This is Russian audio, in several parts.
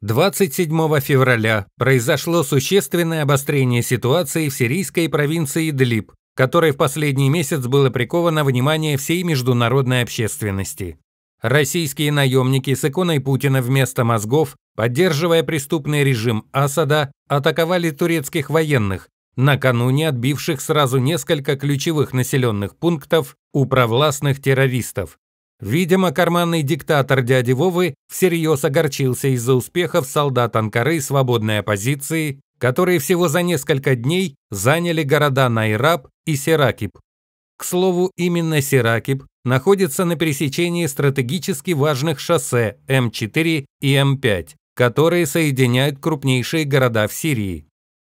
27 февраля произошло существенное обострение ситуации в сирийской провинции Длиб, которой в последний месяц было приковано внимание всей международной общественности. Российские наемники с иконой Путина вместо мозгов, поддерживая преступный режим Асада, атаковали турецких военных, накануне отбивших сразу несколько ключевых населенных пунктов у провластных террористов. Видимо, карманный диктатор дяди Вовы всерьез огорчился из-за успехов солдат Анкары свободной оппозиции, которые всего за несколько дней заняли города Найраб и Серакип. К слову, именно Серакип находится на пересечении стратегически важных шоссе М4 и М5, которые соединяют крупнейшие города в Сирии.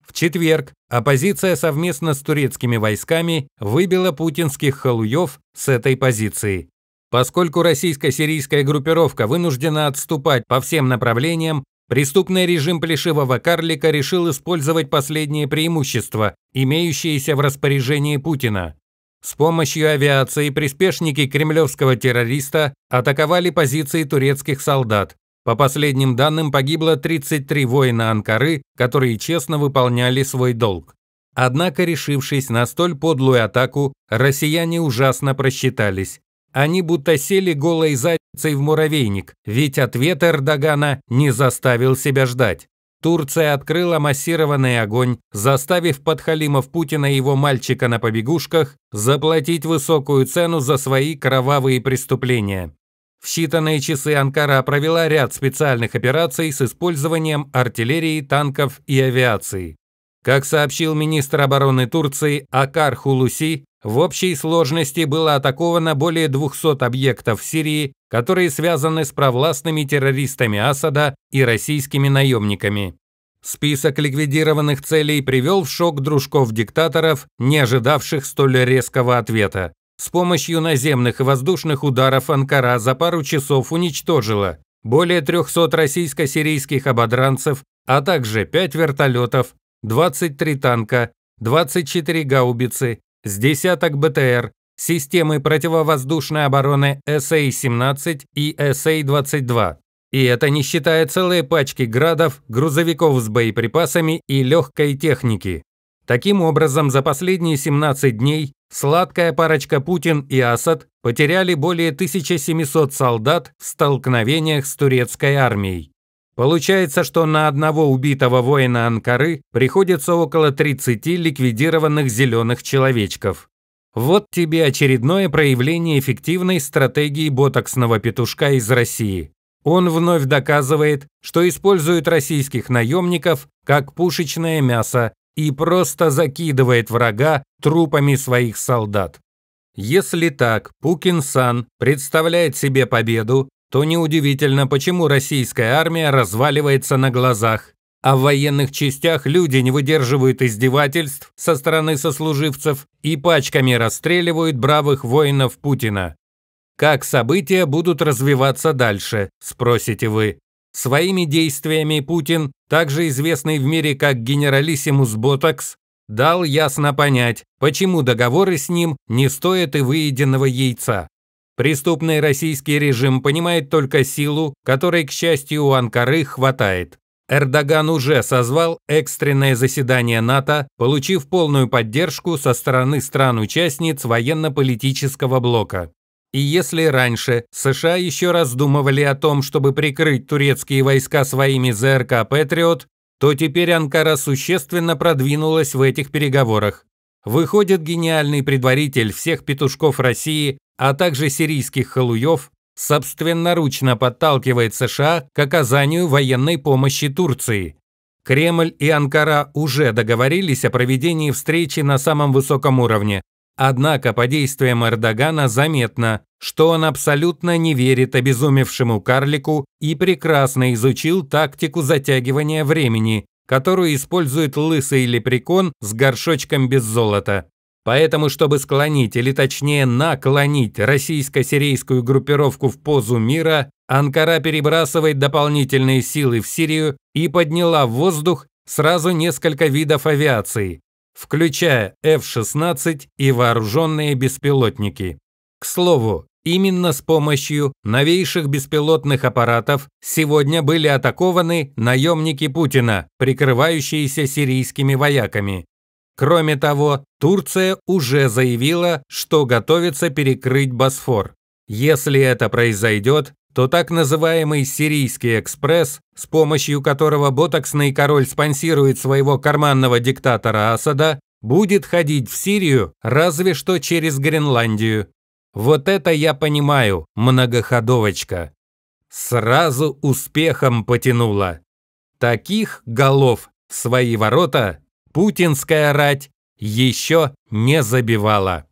В четверг оппозиция совместно с турецкими войсками выбила путинских халуев с этой позиции. Поскольку российско-сирийская группировка вынуждена отступать по всем направлениям, преступный режим плешивого карлика решил использовать последние преимущества, имеющиеся в распоряжении Путина. С помощью авиации приспешники кремлевского террориста атаковали позиции турецких солдат. По последним данным погибло 33 воина Анкары, которые честно выполняли свой долг. Однако, решившись на столь подлую атаку, россияне ужасно просчитались. Они будто сели голой задницей в муравейник, ведь ответ Эрдогана не заставил себя ждать. Турция открыла массированный огонь, заставив подхалимов Путина и его мальчика на побегушках заплатить высокую цену за свои кровавые преступления. В считанные часы Анкара провела ряд специальных операций с использованием артиллерии, танков и авиации. Как сообщил министр обороны Турции Акар Хулуси, в общей сложности было атаковано более 200 объектов в Сирии, которые связаны с провластными террористами Асада и российскими наемниками. Список ликвидированных целей привел в шок дружков-диктаторов, не ожидавших столь резкого ответа. С помощью наземных и воздушных ударов Анкара за пару часов уничтожила более 300 российско-сирийских ободранцев, а также 5 вертолетов, 23 танка, 24 гаубицы, с десяток БТР, системы противовоздушной обороны са 17 и са 22 И это не считая целые пачки градов, грузовиков с боеприпасами и легкой техники. Таким образом, за последние 17 дней сладкая парочка Путин и Асад потеряли более 1700 солдат в столкновениях с турецкой армией. Получается, что на одного убитого воина Анкары приходится около 30 ликвидированных зеленых человечков. Вот тебе очередное проявление эффективной стратегии ботоксного петушка из России. Он вновь доказывает, что использует российских наемников как пушечное мясо и просто закидывает врага трупами своих солдат. Если так Пукин-сан представляет себе победу, то неудивительно, почему российская армия разваливается на глазах. А в военных частях люди не выдерживают издевательств со стороны сослуживцев и пачками расстреливают бравых воинов Путина. Как события будут развиваться дальше, спросите вы. Своими действиями Путин, также известный в мире как генералиссимус Ботокс, дал ясно понять, почему договоры с ним не стоят и выеденного яйца. Преступный российский режим понимает только силу, которой, к счастью, у Анкары хватает. Эрдоган уже созвал экстренное заседание НАТО, получив полную поддержку со стороны стран-участниц военно-политического блока. И если раньше США еще раздумывали о том, чтобы прикрыть турецкие войска своими ЗРК «Патриот», то теперь Анкара существенно продвинулась в этих переговорах. Выходит, гениальный предваритель всех петушков России а также сирийских халуев, собственноручно подталкивает США к оказанию военной помощи Турции. Кремль и Анкара уже договорились о проведении встречи на самом высоком уровне, однако по действиям Эрдогана заметно, что он абсолютно не верит обезумевшему карлику и прекрасно изучил тактику затягивания времени, которую использует лысый лепрекон с горшочком без золота. Поэтому, чтобы склонить, или точнее наклонить, российско-сирийскую группировку в позу мира, Анкара перебрасывает дополнительные силы в Сирию и подняла в воздух сразу несколько видов авиации, включая F-16 и вооруженные беспилотники. К слову, именно с помощью новейших беспилотных аппаратов сегодня были атакованы наемники Путина, прикрывающиеся сирийскими вояками. Кроме того, Турция уже заявила, что готовится перекрыть Босфор. Если это произойдет, то так называемый «Сирийский экспресс», с помощью которого ботоксный король спонсирует своего карманного диктатора Асада, будет ходить в Сирию разве что через Гренландию. Вот это я понимаю, многоходовочка. Сразу успехом потянула. Таких голов в свои ворота путинская рать еще не забивала.